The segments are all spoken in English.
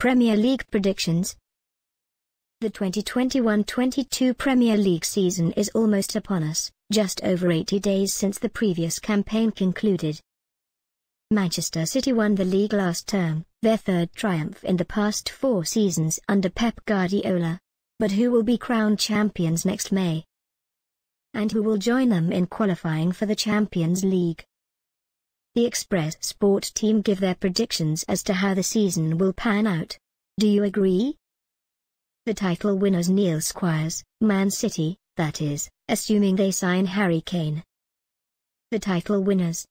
Premier League predictions. The 2021-22 Premier League season is almost upon us, just over 80 days since the previous campaign concluded. Manchester City won the league last term, their third triumph in the past four seasons under Pep Guardiola. But who will be crowned champions next May? And who will join them in qualifying for the Champions League? The Express Sport team give their predictions as to how the season will pan out. Do you agree? The title winners Neil Squires, Man City, that is, assuming they sign Harry Kane. The title winners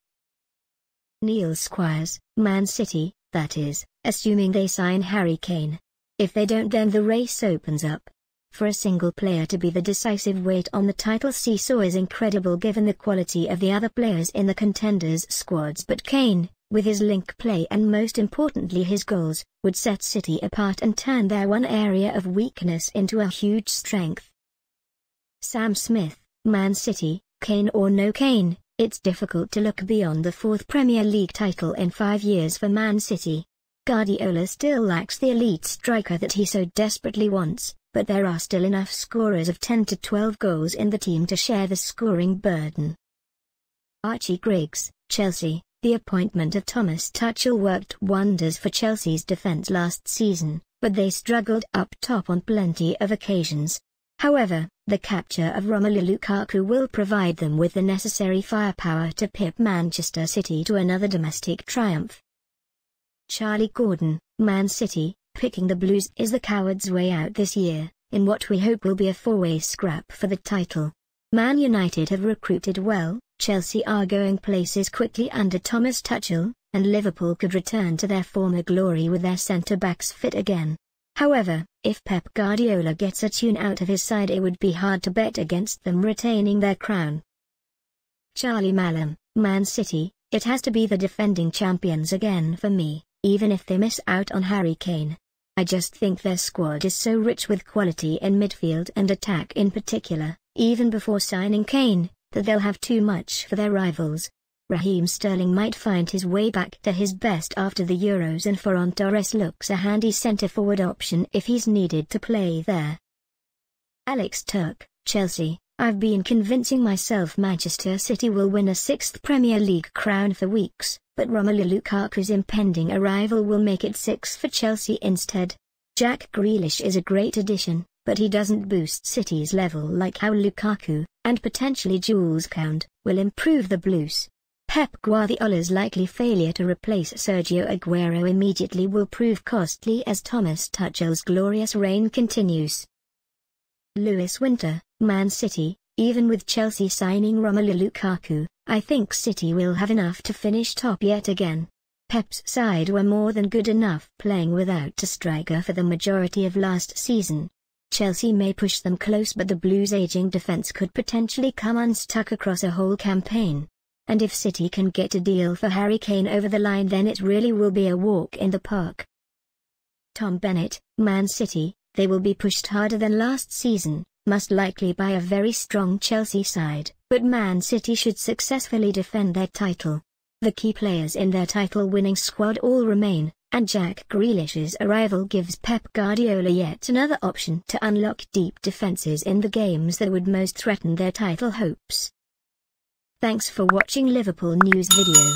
Neil Squires, Man City, that is, assuming they sign Harry Kane. If they don't then the race opens up. For a single player to be the decisive weight on the title seesaw is incredible given the quality of the other players in the contenders' squads but Kane, with his link play and most importantly his goals, would set City apart and turn their one area of weakness into a huge strength. Sam Smith, Man City, Kane or no Kane, it's difficult to look beyond the fourth Premier League title in five years for Man City. Guardiola still lacks the elite striker that he so desperately wants, but there are still enough scorers of 10 to 12 goals in the team to share the scoring burden. Archie Griggs, Chelsea, the appointment of Thomas Tuchel worked wonders for Chelsea's defence last season, but they struggled up top on plenty of occasions. However, the capture of Romelu Lukaku will provide them with the necessary firepower to pip Manchester City to another domestic triumph. Charlie Gordon, Man City, Picking the Blues is the coward's way out this year, in what we hope will be a four-way scrap for the title. Man United have recruited well, Chelsea are going places quickly under Thomas Tuchel, and Liverpool could return to their former glory with their centre-backs fit again. However, if Pep Guardiola gets a tune out of his side it would be hard to bet against them retaining their crown. Charlie Malham, Man City, it has to be the defending champions again for me, even if they miss out on Harry Kane. I just think their squad is so rich with quality in midfield and attack in particular, even before signing Kane, that they'll have too much for their rivals. Raheem Sterling might find his way back to his best after the Euros and Ferran Torres looks a handy centre-forward option if he's needed to play there. Alex Turk, Chelsea I've been convincing myself Manchester City will win a sixth Premier League crown for weeks, but Romelu Lukaku's impending arrival will make it six for Chelsea instead. Jack Grealish is a great addition, but he doesn't boost City's level like how Lukaku, and potentially Jules Count, will improve the Blues. Pep Guardiola's likely failure to replace Sergio Aguero immediately will prove costly as Thomas Tuchel's glorious reign continues. Lewis Winter, Man City, even with Chelsea signing Romelu Lukaku, I think City will have enough to finish top yet again. Pep's side were more than good enough playing without a striker for the majority of last season. Chelsea may push them close but the Blues' aging defence could potentially come unstuck across a whole campaign. And if City can get a deal for Harry Kane over the line then it really will be a walk in the park. Tom Bennett, Man City, they will be pushed harder than last season, most likely by a very strong Chelsea side, but Man City should successfully defend their title. The key players in their title-winning squad all remain, and Jack Grealish's arrival gives Pep Guardiola yet another option to unlock deep defences in the games that would most threaten their title hopes. Thanks for watching Liverpool News video.